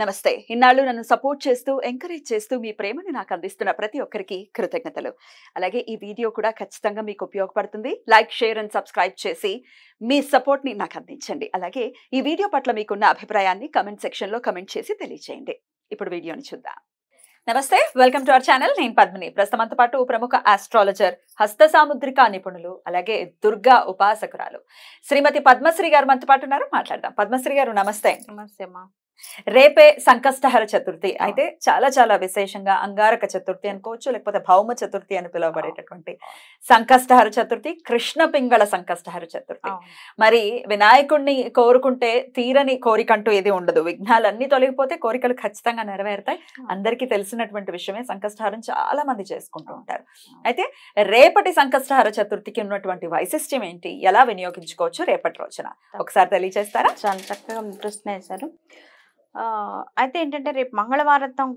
నమస్తే ఇన్నాళ్ళు నన్ను సపోర్ట్ చేస్తూ ఎంకరేజ్ చేస్తూ మీ ప్రేమను నాకు అందిస్తున్న ప్రతి ఒక్కరికి కృతజ్ఞతలు అలాగే ఈ వీడియో కూడా ఖచ్చితంగా మీకు ఉపయోగపడుతుంది లైక్ షేర్ అండ్ సబ్స్క్రైబ్ చేసి మీ సపోర్ట్ని నాకు అందించండి అలాగే ఈ వీడియో పట్ల మీకున్న అభిప్రాయాన్ని కమెంట్ సెక్షన్లో కమెంట్ చేసి తెలియజేయండి ఇప్పుడు వీడియోని చూద్దాం నమస్తే వెల్కమ్ టు అవర్ ఛానల్ నేను పద్మిని ప్రస్తుతంతో పాటు ప్రముఖ ఆస్ట్రాలజర్ హస్త సాముద్రిక నిపుణులు అలాగే దుర్గా ఉపాసకురాలు శ్రీమతి పద్మశ్రీ గారు మనతో పాటు ఉన్నారు మాట్లాడదాం పద్మశ్రీ గారు నమస్తే నమస్తే అమ్మా రేపే సంకష్టహర చతుర్థి అయితే చాలా చాలా విశేషంగా అంగారక చతుర్థి అనుకోవచ్చు లేకపోతే భౌమ చతుర్థి అని పిలువబడేటటువంటి సంకష్టహర చతుర్థి కృష్ణ పింగళ సంకష్టహర చతుర్థి మరి వినాయకుడిని కోరుకుంటే తీరని కోరికంటూ ఏది ఉండదు విఘ్నాలన్నీ తొలగిపోతే కోరికలు ఖచ్చితంగా నెరవేరుతాయి అందరికీ తెలిసినటువంటి విషయమే సంకష్టహారం చాలా మంది చేసుకుంటూ ఉంటారు అయితే రేపటి సంకష్టహర చతుర్థికి ఉన్నటువంటి వైశిష్ట్యం ఏంటి ఎలా వినియోగించుకోవచ్చు రేపటి రోజున ఒకసారి తెలియజేస్తారా చాలా చక్కగా ప్రశ్న వేశారు అయితే ఏంటంటే రేపు మంగళవారత్వం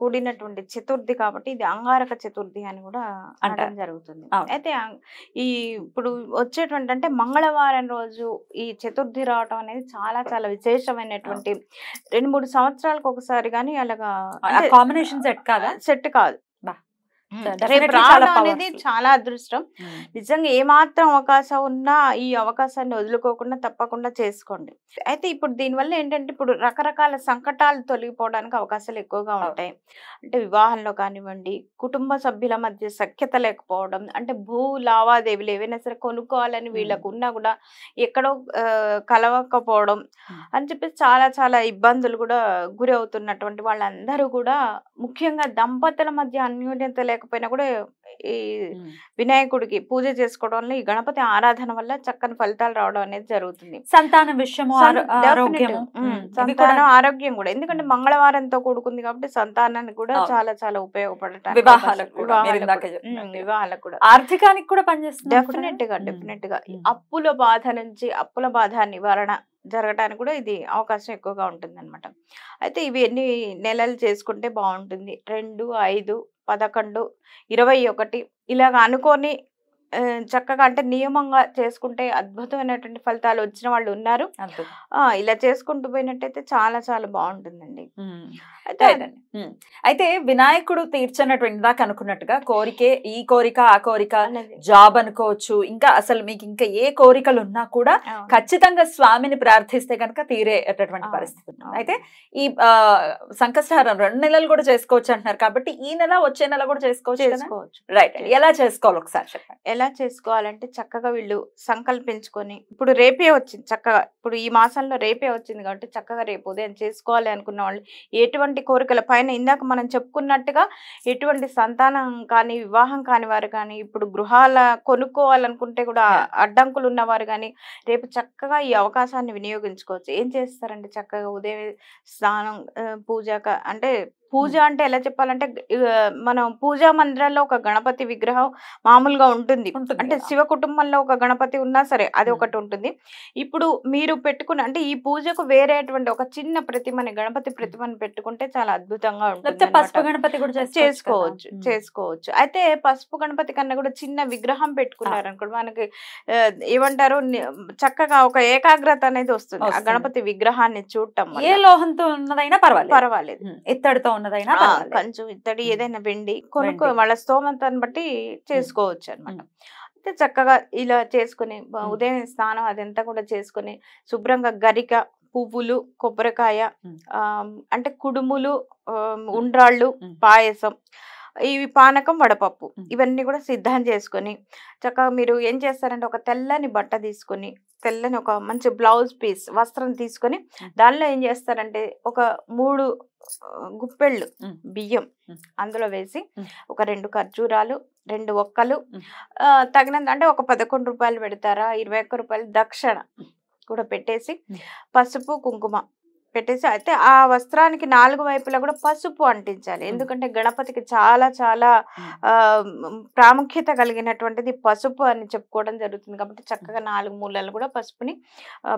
కూడినటువంటి చతుర్థి కాబట్టి ఇది అంగారక చతుర్థి అని కూడా అనడం జరుగుతుంది అయితే ఈ ఇప్పుడు వచ్చేటువంటి అంటే మంగళవారం రోజు ఈ చతుర్థి రావటం అనేది చాలా చాలా విశేషమైనటువంటి రెండు మూడు సంవత్సరాలకు ఒకసారి కానీ అలాగా కాంబినేషన్ సెట్ కాదా సెట్ కాదు అనేది చాలా అదృష్టం నిజంగా ఏమాత్రం అవకాశం ఉన్నా ఈ అవకాశాన్ని వదులుకోకుండా తప్పకుండా చేసుకోండి అయితే ఇప్పుడు దీనివల్ల ఏంటంటే ఇప్పుడు రకరకాల సంకటాలు తొలగిపోవడానికి అవకాశాలు ఎక్కువగా ఉంటాయి అంటే వివాహంలో కానివ్వండి కుటుంబ సభ్యుల మధ్య సఖ్యత లేకపోవడం అంటే భూ లావాదేవీలు ఏవైనా సరే కొనుక్కోవాలని వీళ్ళకు ఉన్నా కూడా ఎక్కడో కలవకపోవడం అని చెప్పి చాలా చాలా ఇబ్బందులు కూడా గురి అవుతున్నటువంటి వాళ్ళందరూ కూడా ముఖ్యంగా దంపతుల మధ్య అన్యోన్యత లేకపోయినా కూడా ఈ వినాయకుడికి పూజ చేసుకోవడం వల్ల ఈ గణపతి ఆరాధన వల్ల చక్కని ఫలితాలు రావడం అనేది జరుగుతుంది సంతాన విషయం సంతానం ఆరోగ్యం కూడా ఎందుకంటే మంగళవారంతో కూడుకుంది కాబట్టి సంతానానికి కూడా చాలా చాలా ఉపయోగపడటానికి వివాహాలకు కూడా ఆర్థికానికి కూడా పనిచేస్తుంది డెఫినెట్ గా డెఫినెట్ గా అప్పుల బాధ నుంచి అప్పుల బాధ నివారణ జరగడానికి కూడా ఇది అవకాశం ఎక్కువగా ఉంటుంది అయితే ఇవి ఎన్ని నెలలు చేసుకుంటే బాగుంటుంది రెండు ఐదు పదకొండు ఇరవై ఒకటి ఇలాగ అనుకొని చక్కగా అంటే నియమంగా చేసుకుంటే అద్భుతమైనటువంటి ఫలితాలు వచ్చిన వాళ్ళు ఉన్నారు ఇలా చేసుకుంటూ పోయినట్టయితే చాలా చాలా బాగుంటుందండి అయితే అయితే వినాయకుడు తీర్చనటువంటి దాకా అనుకున్నట్టుగా కోరికే ఈ కోరిక ఆ కోరిక జాబ్ అనుకోవచ్చు ఇంకా అసలు మీకు ఇంకా ఏ కోరికలు ఉన్నా కూడా ఖచ్చితంగా స్వామిని ప్రార్థిస్తే కనుక తీరేటటువంటి పరిస్థితి అయితే ఈ సంకష్టహారం రెండు నెలలు కూడా చేసుకోవచ్చు అంటున్నారు కాబట్టి ఈ నెల వచ్చే నెల కూడా చేసుకోవచ్చు రైట్ ఎలా చేసుకోవాలి ఒకసారి చెప్పండి ఎలా చేసుకోవాలంటే చక్కగా వీళ్ళు సంకల్పించుకొని ఇప్పుడు రేపే వచ్చింది చక్కగా ఇప్పుడు ఈ మాసంలో రేపే వచ్చింది కాబట్టి చక్కగా రేపు ఉదయం చేసుకోవాలి అనుకున్న వాళ్ళు ఎటువంటి కోరికల పైన ఇందాక మనం చెప్పుకున్నట్టుగా ఎటువంటి సంతానం కానీ వివాహం కాని వారు కానీ ఇప్పుడు గృహాల కొనుక్కోవాలనుకుంటే కూడా అడ్డంకులు ఉన్నవారు కానీ రేపు చక్కగా ఈ అవకాశాన్ని వినియోగించుకోవచ్చు ఏం చేస్తారంటే చక్కగా ఉదయం స్నానం పూజ అంటే పూజ అంటే ఎలా చెప్పాలంటే మనం పూజా మందిరాల్లో ఒక గణపతి విగ్రహం మామూలుగా ఉంటుంది అంటే శివ కుటుంబంలో ఒక గణపతి ఉన్నా సరే అది ఒకటి ఉంటుంది ఇప్పుడు మీరు పెట్టుకున్న అంటే ఈ పూజకు వేరేటువంటి ఒక చిన్న ప్రతిమని గణపతి ప్రతిమని పెట్టుకుంటే చాలా అద్భుతంగా ఉంటుంది పసుపు గణపతి కూడా చేసుకోవచ్చు చేసుకోవచ్చు అయితే పసుపు గణపతి కన్నా కూడా చిన్న విగ్రహం పెట్టుకున్నారు అనుకో మనకి ఏమంటారు చక్కగా ఒక ఏకాగ్రత అనేది వస్తుంది ఆ గణపతి విగ్రహాన్ని చూడటం ఏ లోహంతో ఉన్నదైనా పర్వాలేదు పర్వాలేదు ఇత్తడితో ఉన్నదైనా కంచు ఇత్తడి ఏదైనా వెండి కొనుక్కు వాళ్ళ స్తోమంతాన్ని బట్టి చేసుకోవచ్చు అనమాట అయితే చక్కగా ఇలా చేసుకుని ఉదయం స్నానం అదంతా కూడా చేసుకుని శుభ్రంగా గరిక పువ్వులు కొబ్బరికాయ అంటే కుడుములు ఉండ్రాళ్ళు పాయసం ఇవి పానకం వడపప్పు ఇవన్నీ కూడా సిద్ధం చేసుకొని చక్కగా మీరు ఏం చేస్తారంటే ఒక తెల్లని బట్ట తీసుకొని తెల్లని ఒక మంచి బ్లౌజ్ పీస్ వస్త్రం తీసుకొని దానిలో ఏం చేస్తారంటే ఒక మూడు ఉప్పెళ్ళు బియ్యం అందులో వేసి ఒక రెండు ఖర్జూరాలు రెండు ఒక్కలు తగినంత అంటే ఒక పదకొండు రూపాయలు పెడతారా ఇరవై ఒక్క రూపాయలు దక్షిణ కూడా పెట్టేసి పసుపు కుంకుమ పెట్టేసి అయితే ఆ వస్త్రానికి నాలుగు వైపులా కూడా పసుపు అంటించాలి ఎందుకంటే గణపతికి చాలా చాలా ప్రాముఖ్యత కలిగినటువంటిది పసుపు అని చెప్పుకోవడం జరుగుతుంది కాబట్టి చక్కగా నాలుగు మూలలు కూడా పసుపుని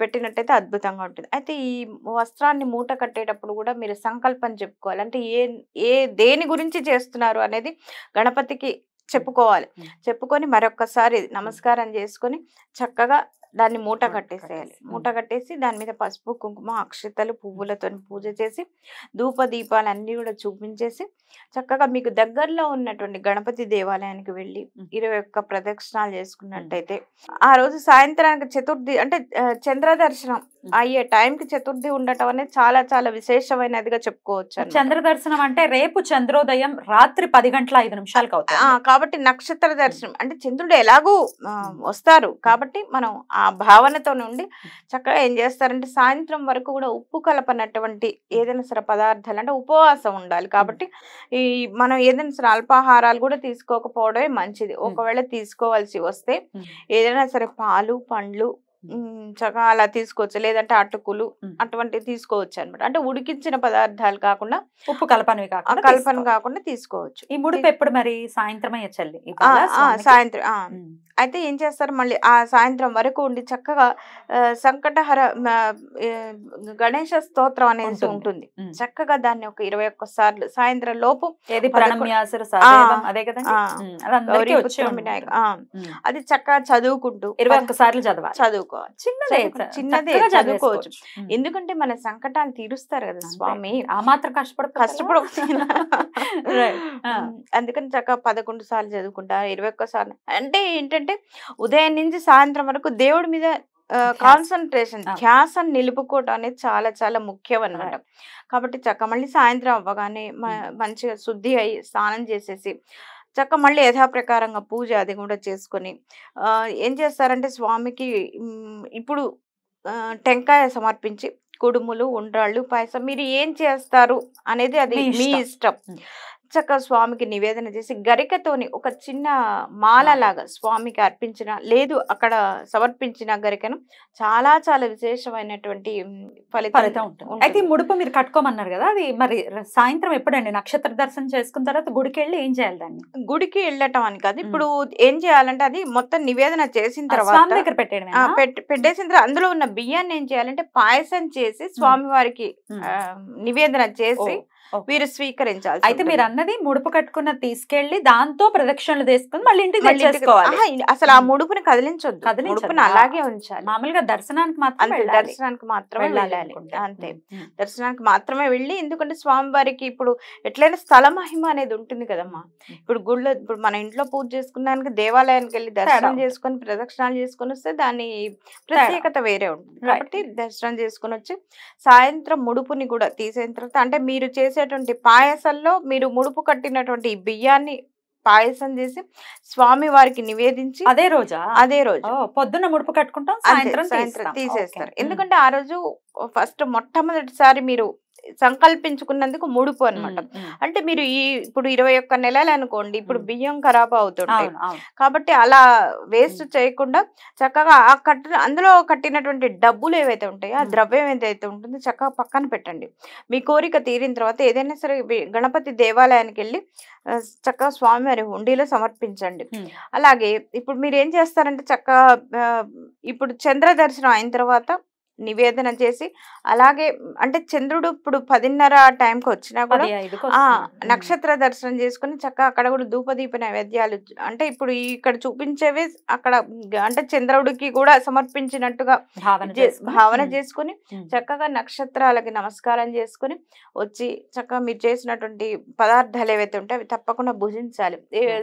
పెట్టినట్టయితే అద్భుతంగా ఉంటుంది అయితే ఈ వస్త్రాన్ని మూట కట్టేటప్పుడు కూడా మీరు సంకల్పం చెప్పుకోవాలి అంటే ఏ ఏ దేని గురించి చేస్తున్నారు అనేది గణపతికి చెప్పుకోవాలి చెప్పుకొని మరొక్కసారి నమస్కారం చేసుకొని చక్కగా దాన్ని మూట కట్టేసేయాలి మూట కట్టేసి దాని మీద పసుపు కుంకుమ అక్షతలు పువ్వులతో పూజ చేసి ధూప దీపాలు అన్నీ కూడా చూపించేసి చక్కగా మీకు దగ్గరలో ఉన్నటువంటి గణపతి దేవాలయానికి వెళ్ళి ఇరవై ఒక్క ప్రదక్షిణాలు చేసుకున్నట్టయితే ఆ రోజు సాయంత్రానికి చతుర్థి అంటే చంద్ర దర్శనం అయ్యే టైంకి చతుర్థి ఉండటం అనేది చాలా చాలా విశేషమైనదిగా చెప్పుకోవచ్చు చంద్ర దర్శనం అంటే రేపు చంద్రోదయం రాత్రి పది గంటల ఐదు నిమిషాలకు అవుతుంది కాబట్టి నక్షత్ర దర్శనం అంటే చంద్రుడు ఎలాగూ వస్తారు కాబట్టి మనం ఆ భావనతో నుండి చక్కగా ఏం చేస్తారంటే సాయంత్రం వరకు కూడా ఉప్పు కలపనటువంటి ఏదైనా సరే పదార్థాలు అంటే ఉపవాసం ఉండాలి కాబట్టి ఈ మనం ఏదైనా సరే అల్పాహారాలు కూడా తీసుకోకపోవడమే మంచిది ఒకవేళ తీసుకోవాల్సి వస్తే ఏదైనా సరే పాలు పండ్లు చక్కగా అలా తీసుకోవచ్చు లేదంటే అటుకులు అటువంటివి తీసుకోవచ్చు అనమాట అంటే ఉడికించిన పదార్థాలు కాకుండా ఉప్పు కలపనవి కాకుండా కలపన కాకుండా తీసుకోవచ్చు ఈ ముడుపు ఎప్పుడు మరి సాయంత్రం చల్లి సాయంత్రం అయితే ఏం చేస్తారు మళ్ళీ ఆ సాయంత్రం వరకు ఉండి చక్కగా సంకటహర గణేష స్తోత్రం అనేది ఉంటుంది చక్కగా దాన్ని ఒక ఇరవై ఒక్క సార్లు సాయంత్రం లోపు అది చక్కగా చదువుకుంటూ ఇరవై ఒక్కసార్లు చదవాలి చదువు చదువుకోవాలి చిన్నదే చిన్నదే చదువుకోవచ్చు ఎందుకంటే మన సంకటాలు తీరుస్తారు కదా స్వామి ఆ మాత్రం కష్టపడ కష్టపడ అందుకని చక్క పదకొండు సార్లు చదువుకుంటా ఇరవై సార్లు అంటే ఏంటంటే ఉదయం నుంచి సాయంత్రం వరకు దేవుడి మీద కాన్సన్ట్రేషన్ ధ్యాస నిలుపుకోవటం అనేది చాలా చాలా ముఖ్యం అనమాట కాబట్టి చక్క మళ్ళీ సాయంత్రం అవ్వగానే మంచిగా శుద్ధి అయ్యి స్నానం చేసేసి చక్క మళ్ళీ యథాప్రకారంగా పూజ అది కూడా చేసుకొని ఏం చేస్తారంటే స్వామికి ఇప్పుడు టెంకాయ సమర్పించి కుడుములు ఉండ్రాళ్ళు పాయసం మీరు ఏం చేస్తారు అనేది అది మీ ఇష్టం చక్కగా స్వామికి నివేదన చేసి గరికతోని ఒక చిన్న మాల లాగా స్వామికి అర్పించిన లేదు అక్కడ సమర్పించిన గరికను చాలా చాలా విశేషమైనటువంటి ఫలితం ఉంటుంది అయితే ముడుపు మీరు కట్టుకోమన్నారు కదా అది మరి సాయంత్రం ఎప్పుడండి నక్షత్ర దర్శనం చేసుకున్న తర్వాత గుడికి వెళ్ళి ఏం చేయాలి దాన్ని గుడికి వెళ్ళటం అని కాదు ఇప్పుడు ఏం చేయాలంటే అది మొత్తం నివేదన చేసిన తర్వాత దగ్గర పెట్టేసిన తర్వాత అందులో ఉన్న బియ్యాన్ని ఏం చేయాలంటే పాయసం చేసి స్వామి వారికి నివేదన చేసి మీరు స్వీకరించాలి అయితే మీరు అన్నది ముడుపు కట్టుకున్న తీసుకెళ్లి దాంతో ప్రదక్షిణలు తీసుకుని మళ్ళీ ఇంటికి తెచ్చేసుకోవాలి అసలు ఆ ముడుపుని కదిలించొద్దు కదిలించుకుని అలాగే ఉంచాలి మామూలుగా దర్శనానికి మాత్రం దర్శనానికి మాత్రమే వెళ్ళాలి అంతే దర్శనానికి మాత్రమే వెళ్ళి ఎందుకంటే స్వామివారికి ఇప్పుడు ఎట్లయినా స్థల మహిమ అనేది ఉంటుంది కదమ్మా ఇప్పుడు గుళ్ళో ఇప్పుడు మన ఇంట్లో పూజ చేసుకున్నానికి దేవాలయానికి వెళ్ళి దర్శనం చేసుకొని ప్రదక్షిణాలు చేసుకొని వస్తే దాని ప్రత్యేకత వేరే ఉంటుంది కాబట్టి దర్శనం చేసుకుని వచ్చి సాయంత్రం ముడుపుని కూడా తీసేసిన తర్వాత అంటే మీరు చేసే చేసేటువంటి పాయసంలో మీరు ముడుపు కట్టినటువంటి బియ్యాన్ని పాయసం చేసి స్వామి వారికి నివేదించి అదే రోజా అదే రోజు పొద్దున్న ముడుపు కట్టుకుంటాం సాయంత్రం సాయంత్రం తీసేస్తారు ఎందుకంటే ఆ రోజు ఫస్ట్ మొట్టమొదటిసారి మీరు సంకల్పించుకున్నందుకు ముడుపు అనమాట అంటే మీరు ఈ ఇప్పుడు ఇరవై ఒక్క నెలలు అనుకోండి ఇప్పుడు బియ్యం ఖరాబ్ అవుతుంటాయి కాబట్టి అలా వేస్ట్ చేయకుండా చక్కగా ఆ కట్టిన అందులో కట్టినటువంటి డబ్బులు ఏవైతే ఉంటాయో ఆ ద్రవ్యం ఏదైతే ఉంటుందో చక్కగా పక్కన పెట్టండి మీ కోరిక తీరిన తర్వాత ఏదైనా సరే గణపతి దేవాలయానికి వెళ్ళి చక్కగా స్వామివారి హుండీలో సమర్పించండి అలాగే ఇప్పుడు మీరు ఏం చేస్తారంటే చక్కగా ఇప్పుడు చంద్ర దర్శనం అయిన తర్వాత నివేదన చేసి అలాగే అంటే చంద్రుడు ఇప్పుడు పదిన్నర టైంకి వచ్చినా కూడా నక్షత్ర దర్శనం చేసుకుని చక్కగా అక్కడ కూడా ధూపదీప నైవేద్యాలు అంటే ఇప్పుడు ఇక్కడ చూపించేవి అక్కడ అంటే చంద్రుడికి కూడా సమర్పించినట్టుగా భావన చేసుకుని చక్కగా నక్షత్రాలకి నమస్కారం చేసుకుని వచ్చి చక్కగా మీరు చేసినటువంటి పదార్థాలు ఏవైతే ఉంటాయో అవి తప్పకుండా భుజించాలి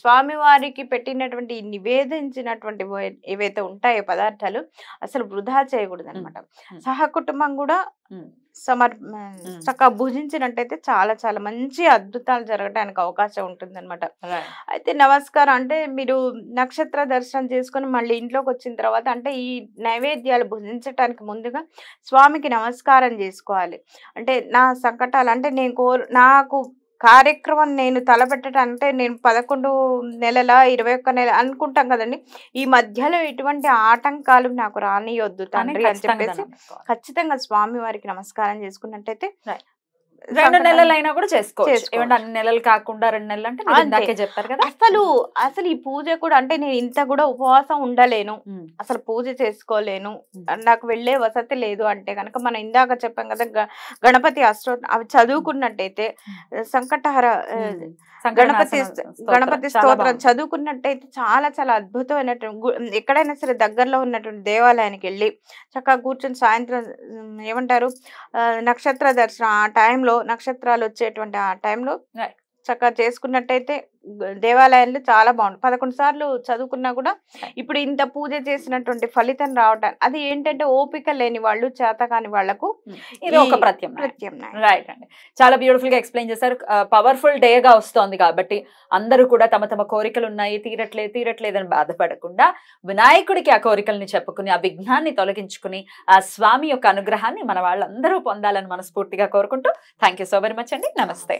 స్వామి వారికి పెట్టినటువంటి నివేదించినటువంటి ఏవైతే ఉంటాయో పదార్థాలు అసలు వృధా చేయకూడదు అనమాట సహకుటుంబం కూడా సమర్ చక్కగా భుజించినట్టయితే చాలా చాలా మంచి అద్భుతాలు జరగడానికి అవకాశం ఉంటుంది అనమాట అయితే నమస్కారం అంటే మీరు నక్షత్ర దర్శనం చేసుకుని మళ్ళీ ఇంట్లోకి వచ్చిన తర్వాత అంటే ఈ నైవేద్యాలు భుజించడానికి ముందుగా స్వామికి నమస్కారం చేసుకోవాలి అంటే నా సంకటాలు అంటే నేను కోరు నాకు కార్యక్రమం నేను తలపెట్టడం అంటే నేను పదకొండు నెలల ఇరవై ఒక్క నెల అనుకుంటాం కదండి ఈ మధ్యలో ఎటువంటి ఆటంకాలు నాకు రానియొద్దు తండ్రి అని చెప్పేసి ఖచ్చితంగా స్వామి వారికి నమస్కారం చేసుకున్నట్టయితే రెండు నెలలైనా కూడా చేసుకోవచ్చు ఏమంటే అన్ని నెలలు కాకుండా రెండు నెలలు అంటే ఇందాకే చెప్పారు కదా అసలు అసలు ఈ పూజ కూడా అంటే నేను ఇంత కూడా ఉపవాసం ఉండలేను అసలు పూజ చేసుకోలేను నాకు వెళ్లే వసతి లేదు అంటే కనుక మనం ఇందాక చెప్పాం కదా గణపతి అష్టో అవి చదువుకున్నట్టయితే సంకటహర గణపతి గణపతి స్తోత్రం చదువుకున్నట్టయితే చాలా చాలా అద్భుతమైనటువంటి ఎక్కడైనా సరే దగ్గరలో ఉన్నటువంటి దేవాలయానికి వెళ్ళి చక్కగా కూర్చొని సాయంత్రం ఏమంటారు నక్షత్ర దర్శనం ఆ టైంలో నక్షత్రాలు వచ్చేటువంటి ఆ టైంలో చక్కగా చేసుకున్నట్టయితే దేవాలయాలు చాలా బాగుంటుంది పదకొండు సార్లు చదువుకున్నా కూడా ఇప్పుడు ఇంత పూజ చేసినటువంటి ఫలితం రావటం అది ఏంటంటే ఓపిక లేని వాళ్ళు చేత కాని వాళ్లకు ఇది ఒక ప్రత్యం రైట్ అండి చాలా బ్యూటిఫుల్ గా ఎక్స్ప్లెయిన్ చేశారు పవర్ఫుల్ డే గా వస్తోంది కాబట్టి అందరూ కూడా తమ తమ కోరికలు ఉన్నాయి తీరట్లేదు తీరట్లేదని బాధపడకుండా వినాయకుడికి ఆ కోరికల్ని చెప్పుకుని ఆ విఘ్నాన్ని తొలగించుకుని ఆ స్వామి యొక్క అనుగ్రహాన్ని మన వాళ్ళందరూ పొందాలని మనస్ఫూర్తిగా కోరుకుంటూ థ్యాంక్ సో వెరీ మచ్ అండి నమస్తే